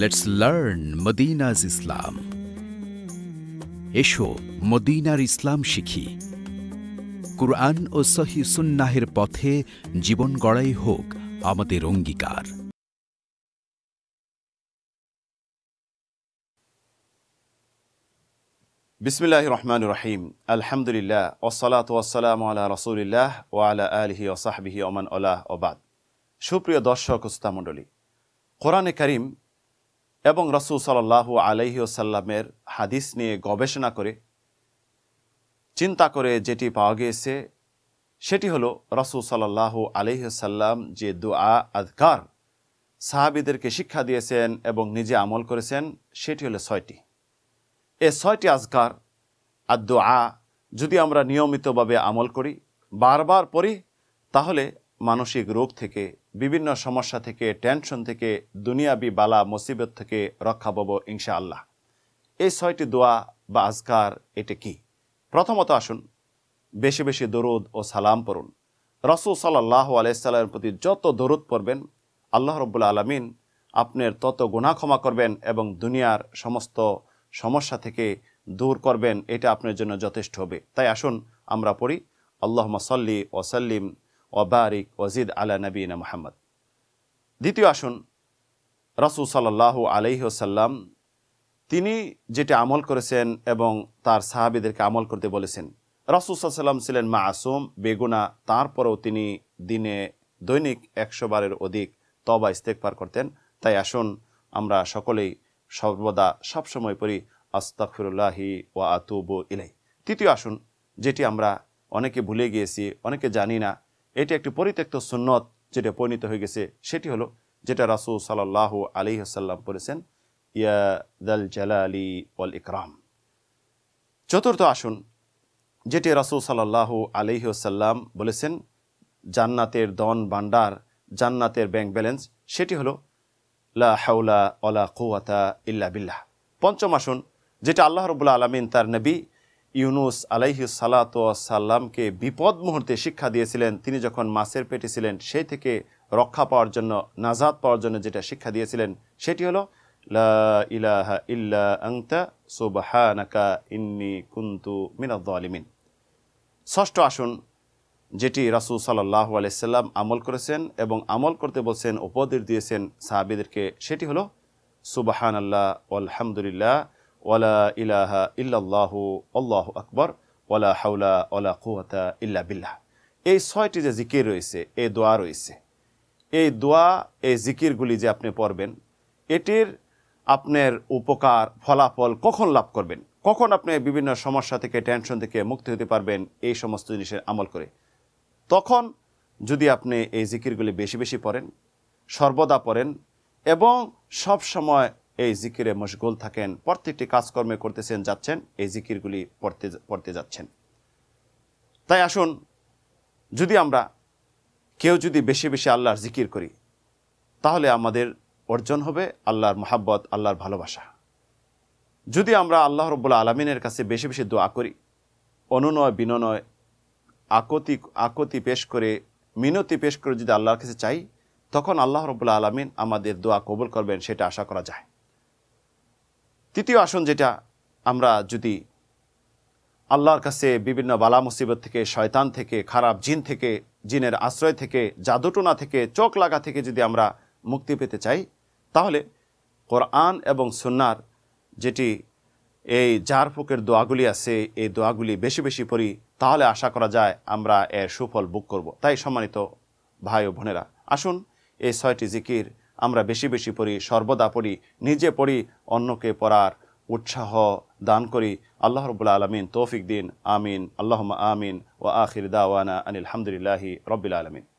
let's learn মদিনাজ ইসলাম এসো মদিনার ইসলাম শিখি কুরআন ও সহি সুন্নাহের পথে জীবন গড়াই হোক আমাদের অঙ্গীকার বিসমিল্লাহ রহমান রহিম আলহামদুলিল্লাহ ওসলাত ওয়াসালাম আল্লাহ রসুলিল্লাহ ও আলা আলহি ওসাহবিহি ওমান ওলাহ ওবাদ সুপ্রিয় দর্শক উস্তামণ্ডলী কোরআনে করিম এবং রসুল আলহি ওসাল্লামের হাদিস নিয়ে গবেষণা করে চিন্তা করে যেটি পাওয়া গিয়েছে সেটি হলো রসুল আলহি ওসাল্লাম যে দোয়া আদকার সাহাবিদেরকে শিক্ষা দিয়েছেন এবং নিজে আমল করেছেন সেটি হলো ছয়টি এ ছয়টি আজকার আর আ যদি আমরা নিয়মিতভাবে আমল করি বারবার পড়ি তাহলে মানসিক রোগ থেকে বিভিন্ন সমস্যা থেকে টেনশন থেকে দুনিয়াবি বালা মুসিবত থেকে রক্ষা পাবো ইনশা আল্লাহ এই ছয়টি দোয়া বা আজকার এটা কি প্রথমত আসুন বেশি বেশি দরুদ ও সালাম পড়ুন রসুল সাল্লাহ আলাইসাল্লামের প্রতি যত দরুদ পড়বেন আল্লাহ রব্বুল আলমিন আপনার তত গুণা ক্ষমা করবেন এবং দুনিয়ার সমস্ত সমস্যা থেকে দূর করবেন এটা আপনার জন্য যথেষ্ট হবে তাই আসুন আমরা পড়ি আল্লাহ মসল্লি ওসাল্লিম ওবারিক ওয়াজিদ আলা নবীনা মোহাম্মদ দ্বিতীয় আসন রাসুল সাল্লাহ সাল্লাম তিনি যেটা আমল করেছেন এবং তার সাহাবিদেরকে আমল করতে বলেছেন রাসুল সাল্লাম ছিলেন মা আসুম বেগুনা তারপরেও তিনি দিনে দৈনিক একশো বারের অধিক তবা পার করতেন তাই আসুন আমরা সকলেই সর্বদা সবসময় পড়ি আস্তাকফিরুল্লাহি ওয়া আতুবু ইলাই তৃতীয় আসুন যেটি আমরা অনেকে ভুলে গিয়েছি অনেকে জানি না এটি একটি পরিত্যক্ত সুন্নত যেটা পরিণত হয়ে গেছে সেটি হলো যেটা রাসু সাল্লাহ আলী হাসাল্লাম পড়েছেন ইয়া জালা আলী ওয়াল ইকরাম চতুর্থ আসুন যেটি রাসু সাল্লাহ আলহি আসাল্লাম বলেছেন জান্নাতের দন ভান্ডার জান্নাতের ব্যাংক ব্যালেন্স সেটি হলো লা হাউলা অলা কুয়াতা ইল্লা বিল্লাহ পঞ্চম আসুন যেটা আল্লাহ রবুল্লা আলমিন তার নবী ইউনুস আলাইহি সাল্লামকে বিপদ মুহূর্তে শিক্ষা দিয়েছিলেন তিনি যখন মাছের পেটে ছিলেন সেই থেকে রক্ষা পাওয়ার জন্য নাজাদ পাওয়ার জন্য যেটা শিক্ষা দিয়েছিলেন সেটি হলো লা ইল্লা ইন্নি কুন্তু ষষ্ঠ আসন যেটি রাসুল সাল্লাহ আলাইসাল্লাম আমল করেছেন এবং আমল করতে বলছেন উপদেশ দিয়েছেন সাহাবিদেরকে সেটি হলো সুবাহান আল্লাহ আলহামদুলিল্লাহ ওয়ালা ইলাহা ইল্লাহ আল্লাহ আকবর ওয়ালা হাউলা ওয়ালা কুয়াতা ইল্লা বিল্লাহ এই ছয়টি যে জিকির রয়েছে এই দোয়া রয়েছে এই দোয়া এই জিকিরগুলি যে আপনি পড়বেন এটির আপনার উপকার ফলাফল কখন লাভ করবেন কখন আপনি বিভিন্ন সমস্যা থেকে টেনশন থেকে মুক্তি হতে পারবেন এই সমস্ত জিনিসের আমল করে তখন যদি আপনি এই জিকিরগুলি বেশি বেশি পড়েন সর্বদা পড়েন এবং সব সময় এই জিকিরে মশগুল থাকেন প্রত্যেকটি কাজকর্মে করতেছেন যাচ্ছেন এই জিকিরগুলি পড়তে পড়তে যাচ্ছেন তাই আসুন যদি আমরা কেউ যদি বেশি বেশি আল্লাহর জিকির করি তাহলে আমাদের অর্জন হবে আল্লাহর মহাব্বত আল্লাহর ভালোবাসা যদি আমরা আল্লাহ রব্বুল আলমিনের কাছে বেশি বেশি দোয়া করি অনুনয় বিনয় আকতি আকতি পেশ করে মিনতি পেশ করে যদি আল্লাহর কাছে চাই তখন আল্লাহ রবুল্লা আলমিন আমাদের দোয়া কবুল করবেন সেটা আশা করা যায় তৃতীয় আসন যেটা আমরা যদি আল্লাহর কাছে বিভিন্ন বালা মুসিবত থেকে শয়তান থেকে খারাপ জিন থেকে জিনের আশ্রয় থেকে জাদুটোনা থেকে চোখ লাগা থেকে যদি আমরা মুক্তি পেতে চাই তাহলে কোরআন এবং সন্ন্যার যেটি এই ফুকের দোয়াগুলি আছে এই দোয়াগুলি বেশি বেশি পড়ি তাহলে আশা করা যায় আমরা এর সুফল বুক করব তাই সম্মানিত ভাই ও বোনেরা আসুন এই ছয়টি জিকির আমরা বেশি বেশি পড়ি সর্বদা পড়ি নিজে পড়ি অন্যকে পড়ার উৎসাহ দান করি আল্লাহ রবুল্লা আলমিন তৌফিক দিন আমিন আল্লাহ আমিন ও আখির দাওয়ানা আনিল হামদুলিল্লাহি রবিল আলমিন